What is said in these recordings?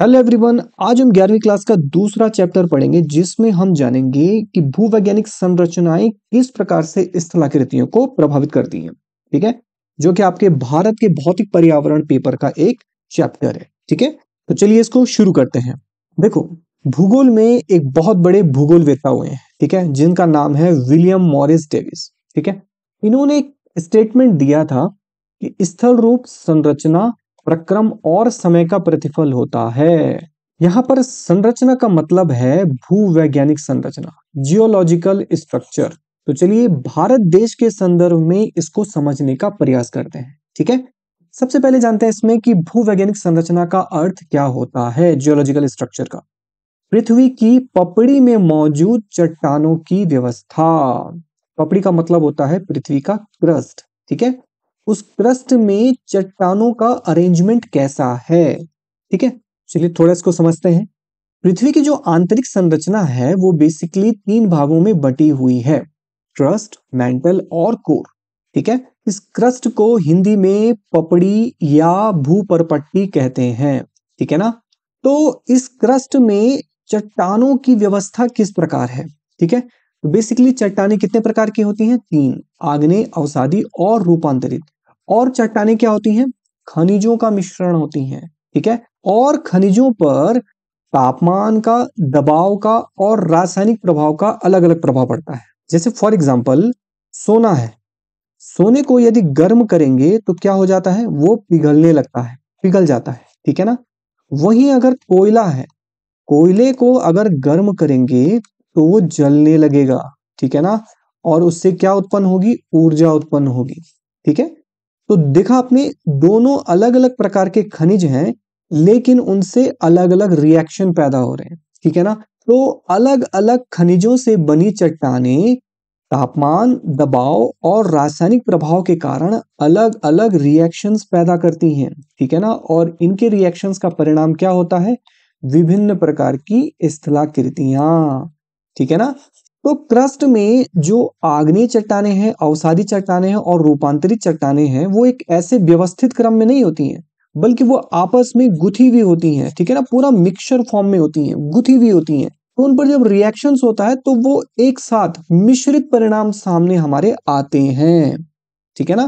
hello everyone आज हम ग्यारहवीं क्लास का दूसरा चैप्टर पढ़ेंगे जिसमें हम जानेंगे कि भूवैज्ञानिक संरचनाएं किस प्रकार से स्थलाकृतियों को प्रभावित करती हैं ठीक है जो कि आपके भारत के भौतिक पर्यावरण पेपर का एक चैप्टर है ठीक है तो चलिए इसको शुरू करते हैं देखो भूगोल में एक बहुत बड़े भूगोल वेता हुए हैं ठीक है जिनका नाम है विलियम मॉरिस डेविस ठीक है इन्होंने एक स्टेटमेंट दिया था कि स्थल रूप संरचना प्रक्रम और समय का प्रतिफल होता है यहाँ पर संरचना का मतलब है भूवैज्ञानिक संरचना जियोलॉजिकल स्ट्रक्चर तो चलिए भारत देश के संदर्भ में इसको समझने का प्रयास करते हैं ठीक है सबसे पहले जानते हैं इसमें कि भूवैज्ञानिक संरचना का अर्थ क्या होता है जियोलॉजिकल स्ट्रक्चर का पृथ्वी की पपड़ी में मौजूद चट्टानों की व्यवस्था पपड़ी का मतलब होता है पृथ्वी का क्रस्ट ठीक है उस क्रस्ट में चट्टानों का अरेंजमेंट कैसा है ठीक है चलिए थोड़ा इसको समझते हैं पृथ्वी की जो आंतरिक संरचना है वो बेसिकली तीन भागों में बटी हुई है क्रस्ट मेंटल और कोर ठीक है इस क्रस्ट को हिंदी में पपड़ी या भूपरपट्टी कहते हैं ठीक है ना तो इस क्रस्ट में चट्टानों की व्यवस्था किस प्रकार है ठीक है बेसिकली तो चट्टाने कितने प्रकार की होती हैं तीन आग्ने अवसादी और रूपांतरित और चट्टाने क्या होती हैं खनिजों का मिश्रण होती हैं ठीक है और खनिजों पर तापमान का दबाव का और रासायनिक प्रभाव का अलग अलग प्रभाव पड़ता है जैसे फॉर एग्जाम्पल सोना है सोने को यदि गर्म करेंगे तो क्या हो जाता है वो पिघलने लगता है पिघल जाता है ठीक है ना वहीं अगर कोयला है कोयले को अगर गर्म करेंगे तो वो जलने लगेगा ठीक है ना और उससे क्या उत्पन्न होगी ऊर्जा उत्पन्न होगी ठीक है तो देखा आपने दोनों अलग अलग प्रकार के खनिज हैं लेकिन उनसे अलग अलग रिएक्शन पैदा हो रहे हैं ठीक है ना तो अलग अलग खनिजों से बनी चट्टाने तापमान दबाव और रासायनिक प्रभाव के कारण अलग अलग रिएक्शंस पैदा करती हैं ठीक है ना और इनके रिएक्शंस का परिणाम क्या होता है विभिन्न प्रकार की स्थलाकृतियां ठीक है ना तो क्रस्ट में जो आग्नेय चट्टाने हैं अवसादी चट्टाने हैं और रूपांतरित चट्टाने हैं वो एक ऐसे व्यवस्थित क्रम में नहीं होती हैं बल्कि वो आपस में गुथी हुई होती हैं ठीक है ना पूरा मिक्सचर फॉर्म में होती हैं गुथी हुई होती हैं तो उन पर जब रिएक्शन होता है तो वो एक साथ मिश्रित परिणाम सामने हमारे आते हैं ठीक है ना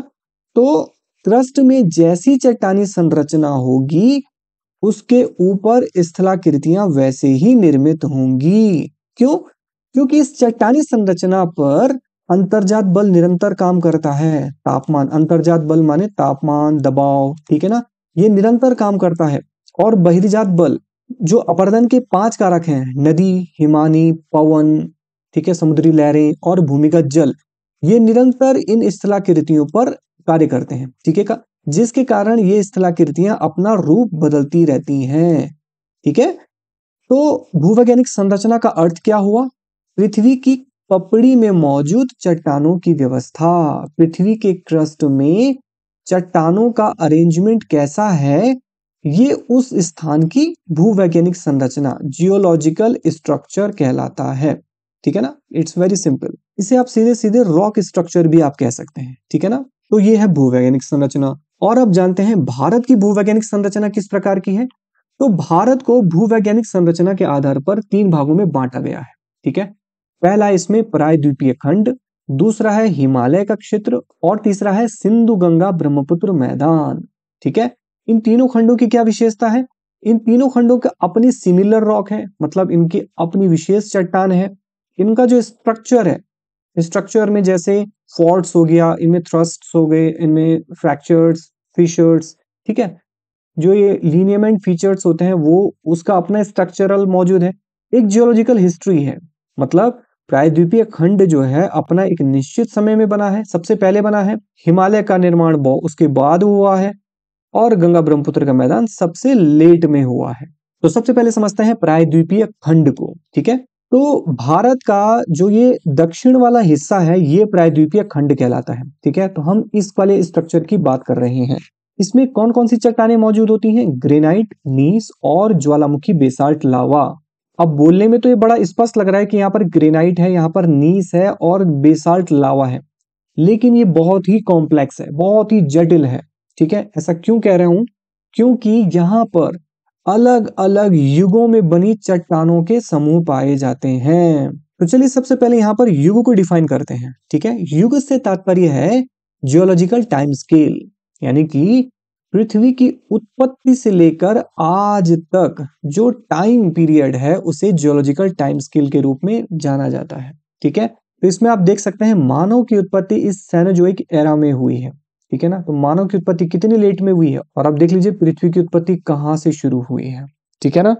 तो क्रस्ट में जैसी चट्टानी संरचना होगी उसके ऊपर स्थलाकृतियां वैसे ही निर्मित होंगी क्यों क्योंकि इस चट्टानी संरचना पर अंतर्जात बल निरंतर काम करता है तापमान अंतर्जात बल माने तापमान दबाव ठीक है ना ये निरंतर काम करता है और बहिर्जात बल जो अपर्दन के पांच कारक हैं नदी हिमानी पवन ठीक है समुद्री लहरें और भूमिगत जल ये निरंतर इन स्थलाकृतियों पर कार्य करते हैं ठीक है का जिसके कारण ये स्थलाकृतियां अपना रूप बदलती रहती हैं ठीक है तो भूवैज्ञानिक संरचना का अर्थ क्या हुआ पृथ्वी की पपड़ी में मौजूद चट्टानों की व्यवस्था पृथ्वी के क्रस्ट में चट्टानों का अरेंजमेंट कैसा है ये उस स्थान की भूवैज्ञानिक संरचना जियोलॉजिकल स्ट्रक्चर कहलाता है ठीक है ना इट्स वेरी सिंपल इसे आप सीधे सीधे रॉक स्ट्रक्चर भी आप कह सकते हैं ठीक है ना तो ये है भूवैज्ञानिक संरचना और आप जानते हैं भारत की भूवैज्ञानिक संरचना किस प्रकार की है तो भारत को भूवैज्ञानिक संरचना के आधार पर तीन भागों में बांटा गया है ठीक है पहला इसमें प्रायद्वीपीय खंड दूसरा है हिमालय का क्षेत्र और तीसरा है सिंधु गंगा ब्रह्मपुत्र मैदान ठीक है इन तीनों खंडों की क्या विशेषता है इन तीनों खंडों के अपनी सिमिलर रॉक है मतलब इनकी अपनी विशेष चट्टान है इनका जो स्ट्रक्चर है स्ट्रक्चर में जैसे फॉल्ट हो गया इनमें थ्रस्ट हो गए इनमें फ्रैक्चर्स फिशर्स ठीक है जो ये लीनियमेंट फीचर्स होते हैं वो उसका अपना स्ट्रक्चरल मौजूद है एक जियोलॉजिकल हिस्ट्री है मतलब प्रायद्वीपीय खंड जो है अपना एक निश्चित समय में बना है सबसे पहले बना है हिमालय का निर्माण उसके बाद हुआ है और गंगा ब्रह्मपुत्र का मैदान सबसे लेट में हुआ है तो सबसे पहले समझते हैं प्रायद्वीपीय खंड को ठीक है तो भारत का जो ये दक्षिण वाला हिस्सा है ये प्रायद्वीपीय खंड कहलाता है ठीक है तो हम इस वाले स्ट्रक्चर की बात कर रहे हैं इसमें कौन कौन सी चट्टाने मौजूद होती हैं ग्रेनाइट नीस और ज्वालामुखी बेसाल्ट लावा अब बोलने में तो ये बड़ा स्पष्ट लग रहा है कि यहाँ पर ग्रेनाइट है यहाँ पर नीस है और बेसाल्ट लावा है लेकिन ये बहुत ही कॉम्प्लेक्स है बहुत ही जटिल है ठीक है ऐसा क्यों कह रहा हूं क्योंकि यहाँ पर अलग अलग युगों में बनी चट्टानों के समूह पाए जाते हैं तो चलिए सबसे पहले यहाँ पर युग को डिफाइन करते हैं ठीक है युग से तात्पर्य है जियोलॉजिकल टाइम स्केल यानी कि पृथ्वी की उत्पत्ति से लेकर आज तक जो टाइम पीरियड है उसे जियोलॉजिकल टाइम स्केल के रूप में जाना जाता है ठीक है तो इसमें आप देख सकते हैं मानव की उत्पत्ति इस सैनोजोइक एरा में हुई है ठीक है ना तो मानव की उत्पत्ति कितने लेट में हुई है और आप देख लीजिए पृथ्वी की उत्पत्ति कहाँ से शुरू हुई है ठीक है ना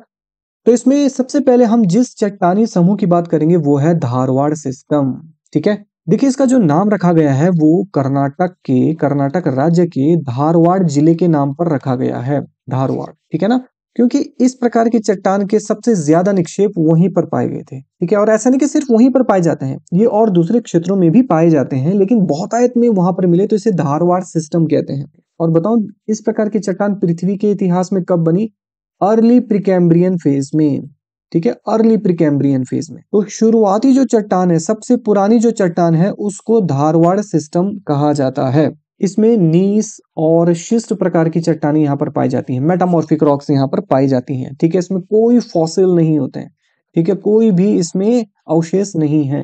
तो इसमें सबसे पहले हम जिस चट्टानी समूह की बात करेंगे वो है धारवाड़ सिस्टम ठीक है देखिए इसका जो नाम रखा गया है वो कर्नाटक के कर्नाटक राज्य के धारवाड़ जिले के नाम पर रखा गया है धारवाड़ ठीक है ना क्योंकि इस प्रकार की चट्टान के सबसे ज्यादा निक्षेप वहीं पर पाए गए थे ठीक है और ऐसा नहीं कि सिर्फ वहीं पर पाए जाते हैं ये और दूसरे क्षेत्रों में भी पाए जाते हैं लेकिन बहुतायत में वहां पर मिले तो इसे धारवाड़ सिस्टम कहते हैं और बताओ इस प्रकार की चट्टान पृथ्वी के इतिहास में कब बनी अर्ली प्रिकैम्ब्रियन फेज में ठीक है अर्ली प्रिकैम्ब्रियन फेज में तो शुरुआती जो चट्टान है सबसे पुरानी जो चट्टान है उसको धारवाड़ सिस्टम कहा जाता है इसमें नीस और शिस्ट प्रकार की चट्टानी यहाँ पर पाई जाती हैं मेटामॉर्फिक रॉक्स यहाँ पर पाई जाती हैं ठीक है इसमें कोई फॉसिल नहीं होते हैं ठीक है कोई भी इसमें अवशेष नहीं है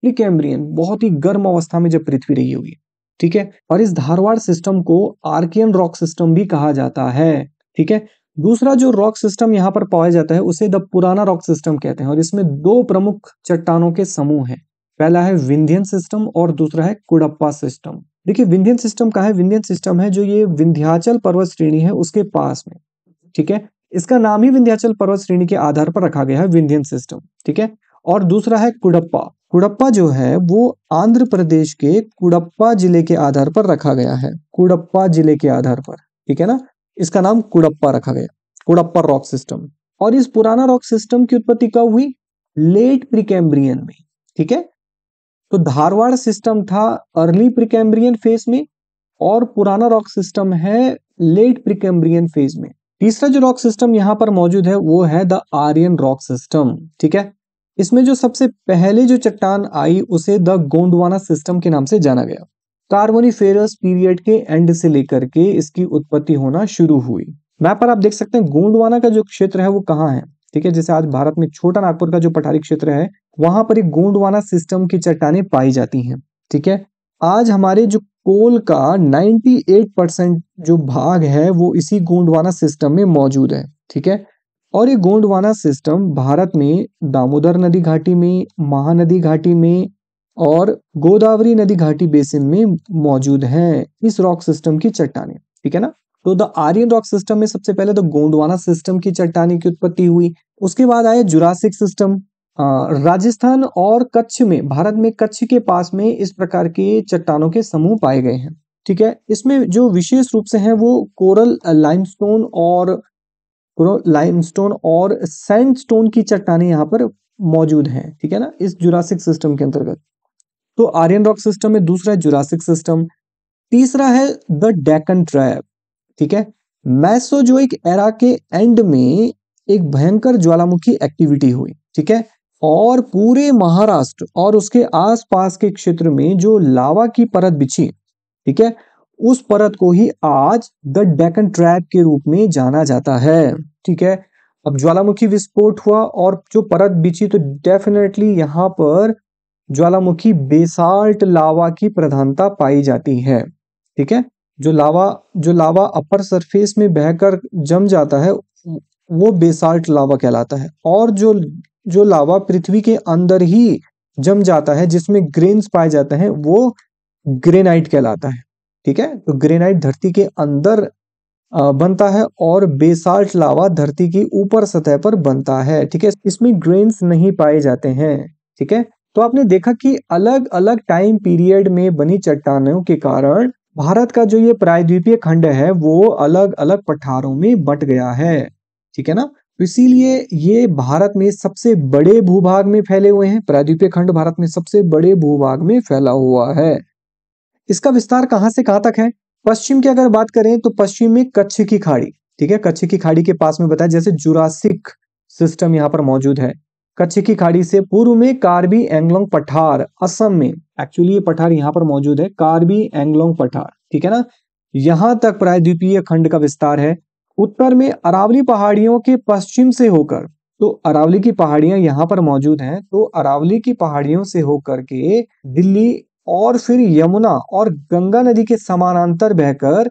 प्रिकैम्ब्रियन बहुत ही गर्म अवस्था में जब पृथ्वी रही होगी ठीक है और इस धारवाड़ सिस्टम को आर्कियन रॉक सिस्टम भी कहा जाता है ठीक है दूसरा जो रॉक सिस्टम यहाँ पर पाया जाता है उसे द पुराना रॉक सिस्टम कहते हैं और इसमें दो प्रमुख चट्टानों के समूह हैं पहला है विंध्यन सिस्टम और दूसरा है कुड़प्पा सिस्टम देखिए विंध्यन सिस्टम का है विंध्यन सिस्टम है जो ये विंध्याचल पर्वत श्रेणी है उसके पास में ठीक है इसका नाम ही विंध्याचल पर्वत श्रेणी के आधार पर रखा गया है विंध्यन सिस्टम ठीक है और दूसरा है कुड़प्पा कुड़प्पा जो है वो आंध्र प्रदेश के कुड़प्पा जिले के आधार पर रखा गया है कुड़प्पा जिले के आधार पर ठीक है ना इसका नाम कुड़प्पा रखा गया कुड़प्पा रॉक सिस्टम और इस पुराना रॉक सिस्टम की उत्पत्ति कब हुई लेट प्रिकैम्ब्रियन में ठीक है तो धारवाड़ सिस्टम था अर्ली प्रिकैम्ब्रियन फेज में और पुराना रॉक सिस्टम है लेट प्रिकैम्ब्रियन फेज में तीसरा जो रॉक सिस्टम यहां पर मौजूद है वो है द आर्यन रॉक सिस्टम ठीक है इसमें जो सबसे पहले जो चट्टान आई उसे द गोंडवाना सिस्टम के नाम से जाना गया कार्बोनिफेरस पीरियड के एंड से लेकर के इसकी उत्पत्ति होना शुरू हुई मैप पर आप देख सकते हैं गोंडवाना का जो क्षेत्र है वो कहाँ है ठीक है जैसे आज भारत में छोटा नागपुर का जो पठारी क्षेत्र है वहां पर एक गोंडवाना सिस्टम की चट्टाने पाई जाती हैं ठीक है आज हमारे जो कोल का 98 परसेंट जो भाग है वो इसी गोंडवाना सिस्टम में मौजूद है ठीक है और ये गोंडवाना सिस्टम भारत में दामोदर नदी घाटी में महानदी घाटी में और गोदावरी नदी घाटी बेसिन में मौजूद है इस रॉक सिस्टम की चट्टाने ठीक है ना तो द आर्यन रॉक सिस्टम में सबसे पहले तो गोंडवाना सिस्टम की चट्टानी की उत्पत्ति हुई उसके बाद आया जुरासिक सिस्टम राजस्थान और कच्छ में भारत में कच्छ के पास में इस प्रकार के चट्टानों के समूह पाए गए हैं ठीक है इसमें जो विशेष रूप से है वो कोरल लाइमस्टोन और लाइमस्टोन और सैंडस्टोन की चट्टाने यहाँ पर मौजूद हैं ठीक है ना इस जुरासिक सिस्टम के अंतर्गत तो आर्यन रॉक सिस्टम है दूसरा है जुरासिक सिस्टम तीसरा है द डेकन ट्रैप ठीक है मैसोजोइक एरा के एंड में एक भयंकर ज्वालामुखी एक्टिविटी हुई ठीक है और पूरे महाराष्ट्र और उसके आसपास के क्षेत्र में जो लावा की परत बिछी ठीक है उस परत को ही आज द डेकन ट्रैप के रूप में जाना जाता है ठीक है अब ज्वालामुखी विस्फोट हुआ और जो परत बिछी तो डेफिनेटली यहां पर ज्वालामुखी बेसाल्ट लावा की प्रधानता पाई जाती है ठीक है जो लावा जो लावा अपर सरफेस में बहकर जम जाता है वो बेसाल्ट लावा कहलाता है और जो जो लावा पृथ्वी के अंदर ही जम जाता है जिसमें ग्रेन्स पाए जाते हैं वो ग्रेनाइट कहलाता है ठीक है तो ग्रेनाइट धरती के अंदर बनता है और बेसाल्ट लावा धरती की ऊपर सतह पर बनता है ठीक है इसमें ग्रेन्स नहीं पाए जाते हैं ठीक है तो आपने देखा कि अलग अलग टाइम पीरियड में बनी चट्टानों के कारण भारत का जो ये प्रायद्वीपीय खंड है वो अलग अलग पठारों में बट गया है ठीक है ना तो इसीलिए ये भारत में सबसे बड़े भूभाग में फैले हुए हैं प्रायद्वीपीय खंड भारत में सबसे बड़े भूभाग में फैला हुआ है इसका विस्तार कहाँ से कहाँ तक है पश्चिम की अगर बात करें तो पश्चिम में कच्छ की खाड़ी ठीक है कच्छ की खाड़ी के पास में बताया जैसे जुरासिक सिस्टम यहाँ पर मौजूद है कच्छ की खाड़ी से पूर्व में कार्बी एंगलोंग पठार असम में एक्चुअली ये पठार यहाँ पर मौजूद है कार्बी एंगलोंग पठार ठीक है ना यहाँ तक प्रायद्वीपीय खंड का विस्तार है उत्तर में अरावली पहाड़ियों के पश्चिम से होकर तो अरावली की पहाड़ियां यहाँ पर मौजूद हैं तो अरावली की पहाड़ियों से होकर के दिल्ली और फिर यमुना और गंगा नदी के समानांतर बहकर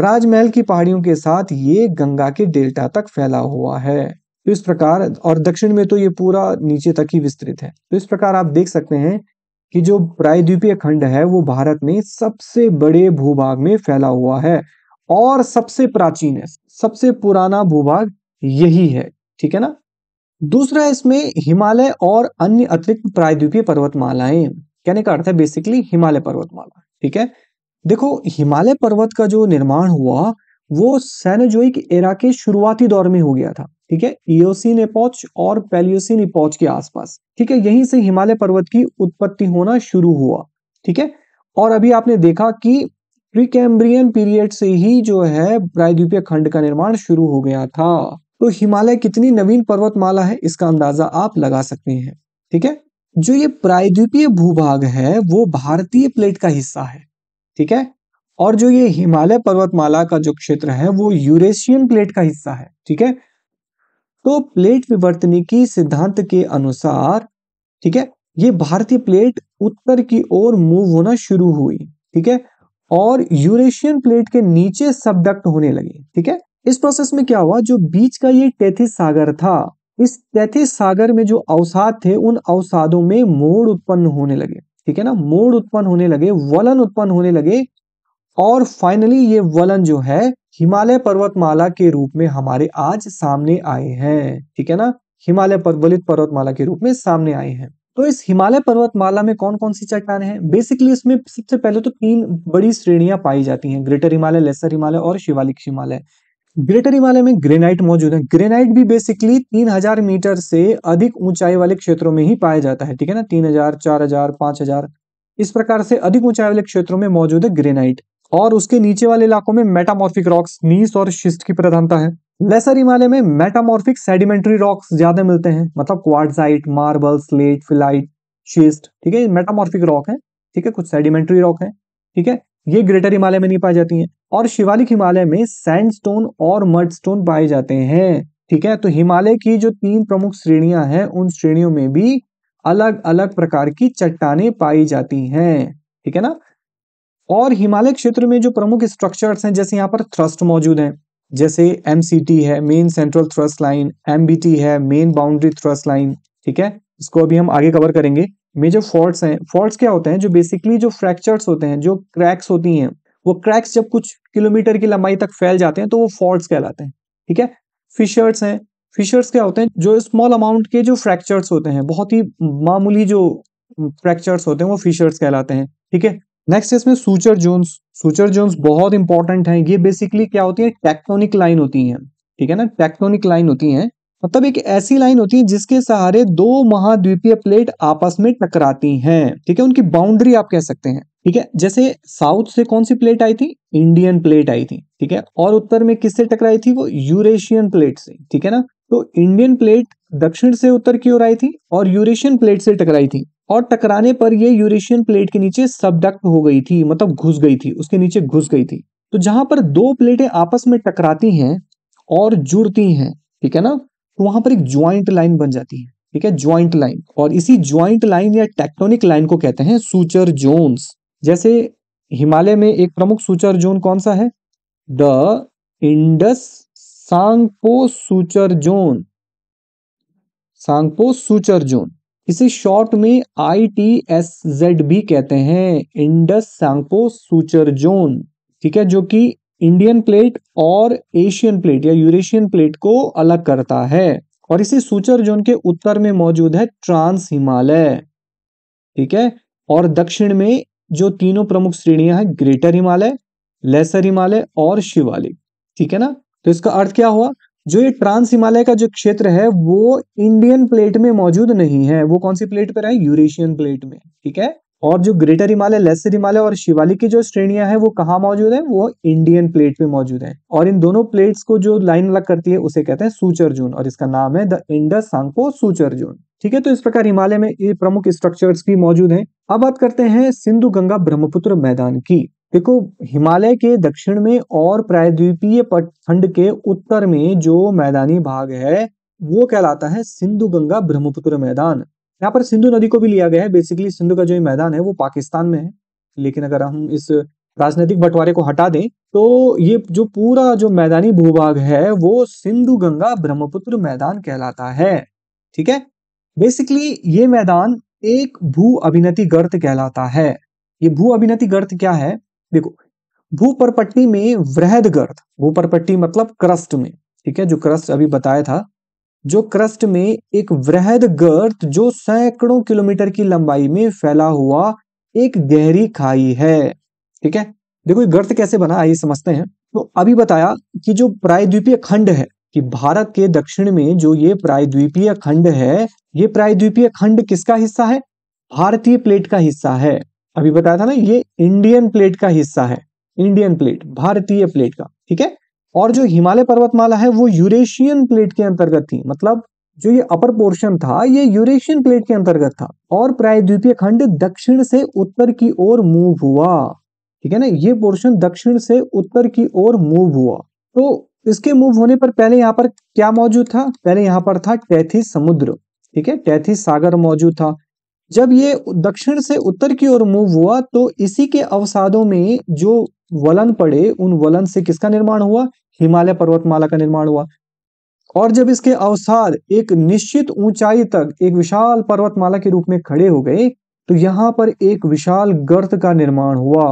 राजमहल की पहाड़ियों के साथ ये गंगा के डेल्टा तक फैला हुआ है तो इस प्रकार और दक्षिण में तो ये पूरा नीचे तक ही विस्तृत है तो इस प्रकार आप देख सकते हैं कि जो प्रायद्वीपीय खंड है वो भारत में सबसे बड़े भूभाग में फैला हुआ है और सबसे प्राचीन है सबसे पुराना भूभाग यही है ठीक है ना दूसरा इसमें हिमालय और अन्य अतिरिक्त प्रायद्वीपीय पर्वतमालाएं कहने का अर्थ है बेसिकली हिमालय पर्वतमाला ठीक है देखो हिमालय पर्वत का जो निर्माण हुआ वो सैनजोइक एरा के शुरुआती दौर में हो गया था ठीक है ईओसिन एपोच और पेलियोसिन एपोच के आसपास ठीक है यहीं से हिमालय पर्वत की उत्पत्ति होना शुरू हुआ ठीक है और अभी आपने देखा कि प्रिकैम्ब्रियन पीरियड से ही जो है प्रायद्वीपीय खंड का निर्माण शुरू हो गया था तो हिमालय कितनी नवीन पर्वतमाला है इसका अंदाजा आप लगा सकते हैं ठीक है जो ये प्रायद्वीपीय भूभाग है वो भारतीय प्लेट का हिस्सा है ठीक है और जो ये हिमालय पर्वतमाला का जो क्षेत्र है वो यूरेशियन प्लेट का हिस्सा है ठीक है तो प्लेट विवर्तनिकी सिद्धांत के अनुसार ठीक है ये भारतीय प्लेट उत्तर की ओर मूव होना शुरू हुई ठीक है और यूरेशियन प्लेट के नीचे सबडक्ट होने लगी ठीक है इस प्रोसेस में क्या हुआ जो बीच का ये टैथिस सागर था इस टैथिस सागर में जो अवसाद थे उन अवसादों में मोड़ उत्पन्न होने लगे ठीक है ना मोड़ उत्पन्न होने लगे वलन उत्पन्न होने लगे और फाइनली ये वलन जो है हिमालय पर्वतमाला के रूप में हमारे आज सामने आए हैं ठीक है ना हिमालय परवलित पर्वतमाला के रूप में सामने आए हैं तो इस हिमालय पर्वतमाला में कौन कौन सी चट्टान हैं बेसिकली इसमें सबसे पहले तो तीन बड़ी श्रेणियां पाई जाती हैं ग्रेटर हिमालय लेसर हिमालय और शिवालिक हिमालय ग्रेटर हिमालय में ग्रेनाइट मौजूद है ग्रेनाइट भी बेसिकली 3000 मीटर से अधिक ऊंचाई वाले क्षेत्रों में ही पाया जाता है ठीक है ना 3000, 4000, 5000 इस प्रकार से अधिक ऊंचाई वाले क्षेत्रों में मौजूद है ग्रेनाइट और उसके नीचे वाले इलाकों में मेटामॉर्फिक रॉक्स नीस और शिस्ट की प्रधानता है लेसर हिमालय में मेटामॉर्फिक सेडिमेंट्री रॉक्स ज्यादा मिलते हैं मतलब quartzite marble slate phyllite schist ठीक है मेटामॉर्फिक रॉक है ठीक है कुछ सेडिमेंट्री रॉक है ठीक है ये ग्रेटर हिमालय में नहीं पाई जाती हैं और शिवालिक हिमालय में सैंडस्टोन और स्टोन पाए जाते हैं ठीक है तो हिमालय की जो तीन प्रमुख श्रेणियां हैं उन श्रेणियों में भी अलग अलग प्रकार की चट्टाने पाई जाती हैं ठीक है ना और हिमालय क्षेत्र में जो प्रमुख स्ट्रक्चर्स हैं जैसे यहाँ पर थ्रस्ट मौजूद हैं जैसे एम है main central thrust line M है मेन बाउंड्री थ्रस्ट लाइन ठीक है इसको अभी हम आगे कवर करेंगे मेजर फॉल्ट्स हैं फॉल्ट्स क्या होते हैं जो बेसिकली जो फ्रैक्चर्स होते हैं जो क्रैक्स होती हैं वो क्रैक्स जब कुछ किलोमीटर की लंबाई तक फैल जाते हैं तो वो फॉल्ट्स कहलाते हैं ठीक है फिशर्स हैं फिशर्स क्या होते हैं जो स्मॉल अमाउंट के जो फ्रैक्चर्स होते हैं बहुत ही मामूली जो फ्रैक्चर्स होते हैं वो फिशर्स कहलाते हैं ठीक है नेक्स्ट इसमें सूचर जोन्स सूचर जोन्स बहुत इंपॉर्टेंट हैं ये बेसिकली क्या होती है टेक्टोनिक लाइन होती हैं ठीक है ना टेक्टोनिक लाइन होती हैं मतलब एक ऐसी लाइन होती है जिसके सहारे दो महाद्वीपीय प्लेट आपस में टकराती हैं ठीक है उनकी बाउंड्री आप कह सकते हैं ठीक है जैसे साउथ से कौन सी प्लेट आई थी इंडियन प्लेट आई थी ठीक है और उत्तर में किससे टकराई थी वो यूरेशियन प्लेट से ठीक है ना तो इंडियन प्लेट दक्षिण से उत्तर की ओर आई थी और यूरेशियन प्लेट से टकराई थी और टकराने पर ये यूरेशियन प्लेट के नीचे सबडक्ट हो गई थी मतलब घुस गई थी उसके नीचे घुस गई थी तो जहां पर दो प्लेटें आपस में टकराती हैं और जुड़ती हैं ठीक है ना तो वहां पर एक ज्वाइंट लाइन बन जाती है ठीक है ज्वाइंट लाइन और इसी ज्वाइंट लाइन या टेक्टोनिक लाइन को कहते हैं सूचर जोन्स जैसे हिमालय में एक प्रमुख सूचर जोन कौन सा है the Indus Tsangpo suture zone Tsangpo suture zone इसे शॉर्ट में आई टी एस जेड भी कहते हैं इंडस सैंको सूचर जोन ठीक है जो कि इंडियन प्लेट और एशियन प्लेट या यूरेशियन प्लेट को अलग करता है और इसी सूचर जोन के उत्तर में मौजूद है ट्रांस हिमालय ठीक है और दक्षिण में जो तीनों प्रमुख श्रेणियां हैं ग्रेटर हिमालय लेसर हिमालय और शिवालिक ठीक है ना तो इसका अर्थ क्या हुआ जो ये ट्रांस हिमालय का जो क्षेत्र है वो इंडियन प्लेट में मौजूद नहीं है वो कौन सी प्लेट पर है यूरेशियन प्लेट में ठीक है और जो ग्रेटर हिमालय लेसर हिमालय और शिवालिक की जो श्रेणियां हैं वो कहाँ मौजूद है वो इंडियन प्लेट में मौजूद है और इन दोनों प्लेट्स को जो लाइन अलग करती है उसे कहते हैं सूचर जोन और इसका नाम है the Indus Tsangpo suture zone ठीक है तो इस प्रकार हिमालय में ये प्रमुख स्ट्रक्चर्स भी मौजूद हैं अब बात करते हैं सिंधु गंगा ब्रह्मपुत्र मैदान की देखो हिमालय के दक्षिण में और प्रायद्वीपीय पटखंड के उत्तर में जो मैदानी भाग है वो कहलाता है सिंधु गंगा ब्रह्मपुत्र मैदान यहाँ पर सिंधु नदी को भी लिया गया है बेसिकली सिंधु का जो मैदान है वो पाकिस्तान में है लेकिन अगर हम इस राजनीतिक बंटवारे को हटा दें तो ये जो पूरा जो मैदानी भूभाग है वो सिंधु गंगा ब्रह्मपुत्र मैदान कहलाता है ठीक है बेसिकली ये मैदान एक भू अभिनति गर्त कहलाता है ये भू अभिनति गर्त क्या है देखो भूपरपट्टी में वृहद गर्द भूपरपट्टी मतलब क्रस्ट में ठीक है जो क्रस्ट अभी बताया था जो क्रस्ट में एक वृहद गर्त जो सैकड़ों किलोमीटर की लंबाई में फैला हुआ एक गहरी खाई है ठीक है देखो ये गर्त कैसे बना आइए समझते हैं तो अभी बताया कि जो प्रायद्वीपीय खंड है कि भारत के दक्षिण में जो ये प्रायद्वीपीय खंड है ये प्रायद्वीपीय खंड किसका हिस्सा है भारतीय प्लेट का हिस्सा है अभी बताया था ना ये इंडियन प्लेट का हिस्सा है इंडियन प्लेट भारतीय प्लेट का ठीक है और जो हिमालय पर्वतमाला है वो यूरेशियन प्लेट के अंतर्गत थी मतलब जो ये अपर पोर्शन था ये यूरेशियन प्लेट के अंतर्गत था और प्रायद्वीपीय खंड दक्षिण से उत्तर की ओर मूव हुआ ठीक है ना ये पोर्शन दक्षिण से उत्तर की ओर मूव हुआ तो इसके मूव होने पर पहले यहाँ पर क्या मौजूद था पहले यहाँ पर था टैथिस समुद्र ठीक है टैथिस सागर मौजूद था जब ये दक्षिण से उत्तर की ओर मूव हुआ तो इसी के अवसादों में जो वलन पड़े उन वलन से किसका निर्माण हुआ हिमालय पर्वतमाला का निर्माण हुआ और जब इसके अवसाद एक निश्चित ऊंचाई तक एक विशाल पर्वतमाला के रूप में खड़े हो गए तो यहाँ पर एक विशाल गर्त का निर्माण हुआ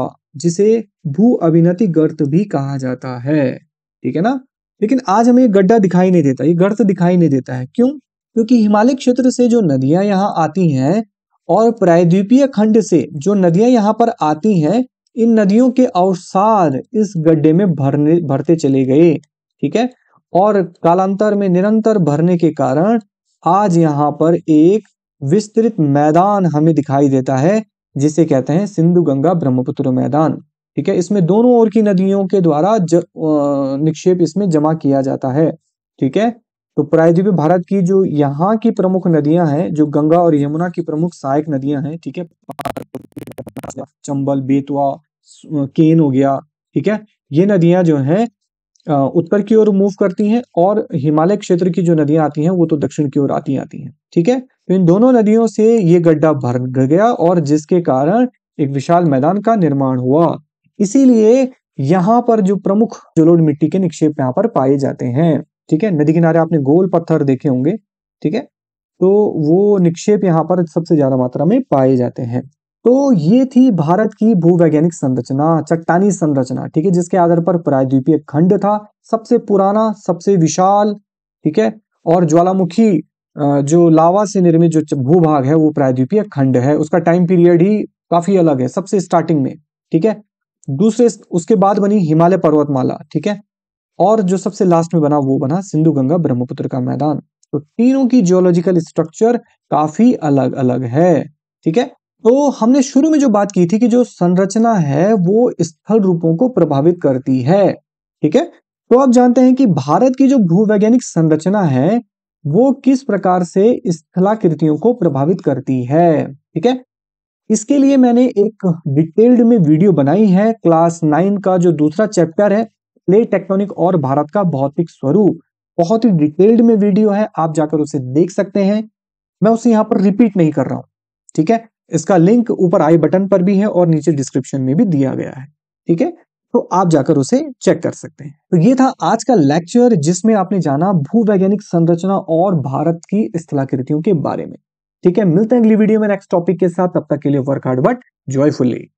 जिसे भू अभिनति गर्त भी कहा जाता है ठीक है ना लेकिन आज हमें गड्ढा दिखाई नहीं देता ये गर्त दिखाई नहीं देता है क्यों क्योंकि हिमालय क्षेत्र से जो नदियां यहाँ आती हैं और प्रायद्वीपीय खंड से जो नदियां यहाँ पर आती हैं इन नदियों के अवसार इस गड्ढे में भरने भरते चले गए ठीक है और कालांतर में निरंतर भरने के कारण आज यहाँ पर एक विस्तृत मैदान हमें दिखाई देता है जिसे कहते हैं सिंधु गंगा ब्रह्मपुत्र मैदान ठीक है इसमें दोनों ओर की नदियों के द्वारा ज, निक्षेप इसमें जमा किया जाता है ठीक है तो प्रायद्वीपीय भारत की जो यहाँ की प्रमुख नदियां हैं जो गंगा और यमुना की प्रमुख सहायक नदियां हैं ठीक है चंबल बेतवा केन हो गया ठीक है ये नदियां जो हैं उत्तर की ओर मूव करती हैं और हिमालय क्षेत्र की जो नदियां आती हैं वो तो दक्षिण की ओर आती आती हैं ठीक है तो इन दोनों नदियों से ये गड्ढा भर गया और जिसके कारण एक विशाल मैदान का निर्माण हुआ इसीलिए यहाँ पर जो प्रमुख जलोढ़ मिट्टी के निक्षेप यहाँ पर पाए जाते हैं ठीक है नदी किनारे आपने गोल पत्थर देखे होंगे ठीक है तो वो निक्षेप यहाँ पर सबसे ज्यादा मात्रा में पाए जाते हैं तो ये थी भारत की भूवैज्ञानिक संरचना चट्टानी संरचना ठीक है जिसके आधार पर प्रायद्वीपीय खंड था सबसे पुराना सबसे विशाल ठीक है और ज्वालामुखी जो लावा से निर्मित जो भूभाग है वो प्रायद्वीपीय खंड है उसका टाइम पीरियड ही काफी अलग है सबसे स्टार्टिंग में ठीक है दूसरे उसके बाद बनी हिमालय पर्वतमाला ठीक है और जो सबसे लास्ट में बना वो बना सिंधु गंगा ब्रह्मपुत्र का मैदान तो तीनों की जियोलॉजिकल स्ट्रक्चर काफी अलग अलग है ठीक है तो हमने शुरू में जो बात की थी कि जो संरचना है वो स्थल रूपों को प्रभावित करती है ठीक है तो आप जानते हैं कि भारत की जो भूवैज्ञानिक संरचना है वो किस प्रकार से स्थलाकृतियों को प्रभावित करती है ठीक है इसके लिए मैंने एक डिटेल्ड में वीडियो बनाई है क्लास नाइन का जो दूसरा चैप्टर है प्लेट टेक्टोनिक और भारत का भौतिक स्वरूप बहुत ही डिटेल्ड में वीडियो है आप जाकर उसे देख सकते हैं मैं उसे यहाँ पर रिपीट नहीं कर रहा हूँ ठीक है इसका लिंक ऊपर आई बटन पर भी है और नीचे डिस्क्रिप्शन में भी दिया गया है ठीक है तो आप जाकर उसे चेक कर सकते हैं तो ये था आज का लेक्चर जिसमें आपने जाना भूवैज्ञानिक संरचना और भारत की स्थलाकृतियों के बारे में ठीक है मिलते हैं अगली वीडियो में नेक्स्ट टॉपिक के साथ तब तक के लिए वर्क हार्ड बट जॉयफुली